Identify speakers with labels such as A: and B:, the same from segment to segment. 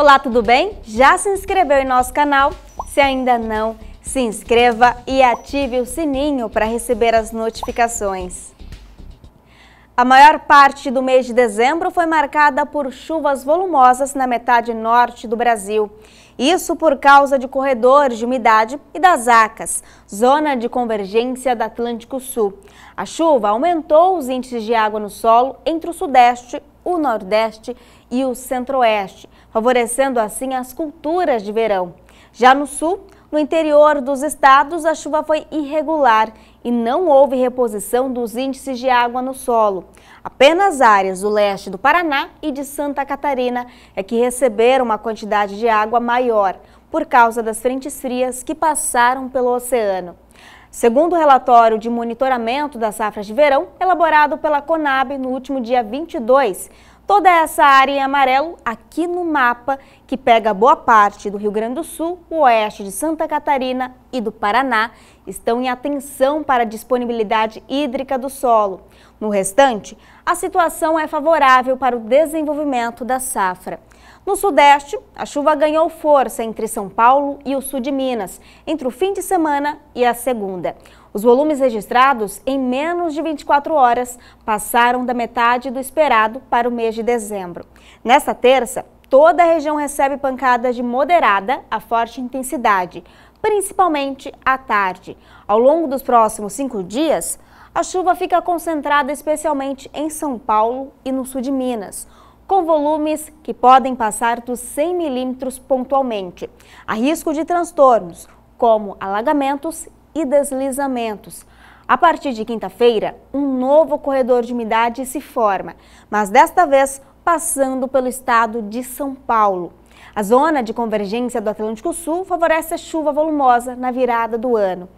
A: Olá, tudo bem? Já se inscreveu em nosso canal? Se ainda não, se inscreva e ative o sininho para receber as notificações. A maior parte do mês de dezembro foi marcada por chuvas volumosas na metade norte do Brasil. Isso por causa de corredores de umidade e das ACAS, zona de convergência do Atlântico Sul. A chuva aumentou os índices de água no solo entre o Sudeste, o Nordeste e o Centro-Oeste, favorecendo assim as culturas de verão. Já no sul, no interior dos estados, a chuva foi irregular e não houve reposição dos índices de água no solo. Apenas áreas do leste do Paraná e de Santa Catarina é que receberam uma quantidade de água maior por causa das frentes frias que passaram pelo oceano. Segundo o relatório de monitoramento das safras de verão, elaborado pela Conab no último dia 22, Toda essa área em amarelo aqui no mapa, que pega boa parte do Rio Grande do Sul, o oeste de Santa Catarina e do Paraná, estão em atenção para a disponibilidade hídrica do solo. No restante, a situação é favorável para o desenvolvimento da safra. No Sudeste, a chuva ganhou força entre São Paulo e o sul de Minas, entre o fim de semana e a segunda. Os volumes registrados em menos de 24 horas passaram da metade do esperado para o mês de dezembro. Nesta terça, toda a região recebe pancadas de moderada a forte intensidade, principalmente à tarde. Ao longo dos próximos cinco dias, a chuva fica concentrada especialmente em São Paulo e no sul de Minas com volumes que podem passar dos 100 milímetros pontualmente. Há risco de transtornos, como alagamentos e deslizamentos. A partir de quinta-feira, um novo corredor de umidade se forma, mas desta vez passando pelo estado de São Paulo. A zona de convergência do Atlântico Sul favorece a chuva volumosa na virada do ano.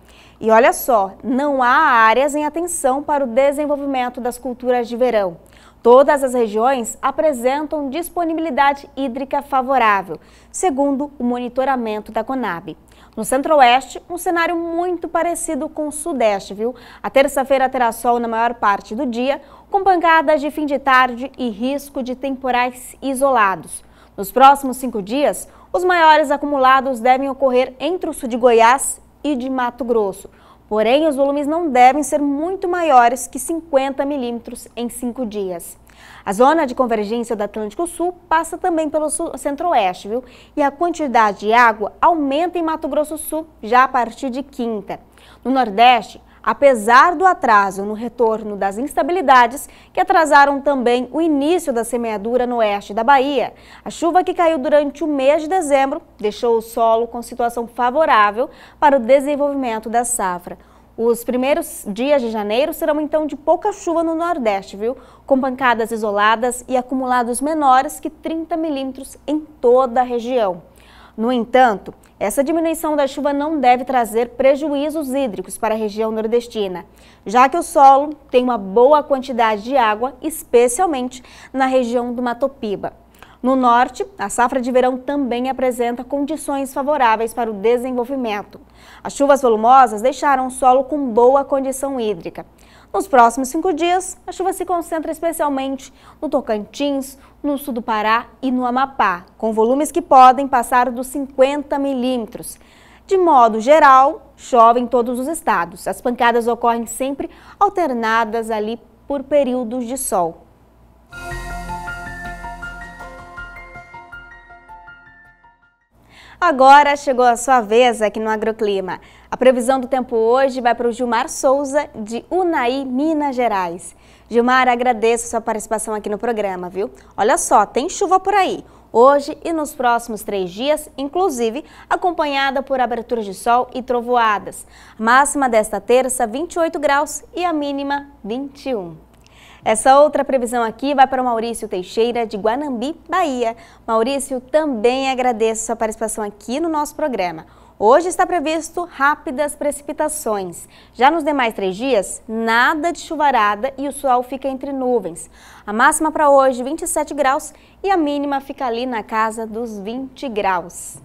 A: E olha só, não há áreas em atenção para o desenvolvimento das culturas de verão. Todas as regiões apresentam disponibilidade hídrica favorável, segundo o monitoramento da Conab. No centro-oeste, um cenário muito parecido com o sudeste, viu? A terça-feira terá sol na maior parte do dia, com pancadas de fim de tarde e risco de temporais isolados. Nos próximos cinco dias, os maiores acumulados devem ocorrer entre o sul de Goiás e de Mato Grosso. Porém, os volumes não devem ser muito maiores que 50 milímetros em cinco dias. A zona de convergência do Atlântico Sul passa também pelo centro-oeste, viu? E a quantidade de água aumenta em Mato Grosso Sul já a partir de quinta. No Nordeste, apesar do atraso no retorno das instabilidades que atrasaram também o início da semeadura no oeste da Bahia. A chuva que caiu durante o mês de dezembro deixou o solo com situação favorável para o desenvolvimento da safra. Os primeiros dias de janeiro serão então de pouca chuva no Nordeste, viu? Com pancadas isoladas e acumulados menores que 30 milímetros em toda a região. No entanto, essa diminuição da chuva não deve trazer prejuízos hídricos para a região nordestina, já que o solo tem uma boa quantidade de água, especialmente na região do Matopiba. No norte, a safra de verão também apresenta condições favoráveis para o desenvolvimento. As chuvas volumosas deixaram o solo com boa condição hídrica. Nos próximos cinco dias, a chuva se concentra especialmente no Tocantins, no sul do Pará e no Amapá, com volumes que podem passar dos 50 milímetros. De modo geral, chove em todos os estados. As pancadas ocorrem sempre alternadas ali por períodos de sol. Agora chegou a sua vez aqui no Agroclima. A previsão do tempo hoje vai para o Gilmar Souza, de Unai, Minas Gerais. Gilmar, agradeço sua participação aqui no programa, viu? Olha só, tem chuva por aí. Hoje e nos próximos três dias, inclusive acompanhada por aberturas de sol e trovoadas. Máxima desta terça, 28 graus e a mínima, 21. Essa outra previsão aqui vai para o Maurício Teixeira, de Guanambi, Bahia. Maurício, também agradeço sua participação aqui no nosso programa. Hoje está previsto rápidas precipitações. Já nos demais três dias, nada de chuvarada e o sol fica entre nuvens. A máxima para hoje, 27 graus, e a mínima fica ali na casa dos 20 graus.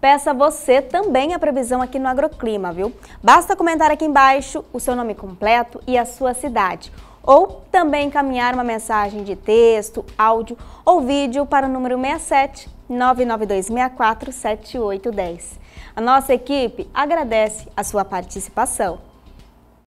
A: Peça você também a previsão aqui no Agroclima, viu? Basta comentar aqui embaixo o seu nome completo e a sua cidade. Ou também encaminhar uma mensagem de texto, áudio ou vídeo para o número 67 992647810. A nossa equipe agradece a sua participação.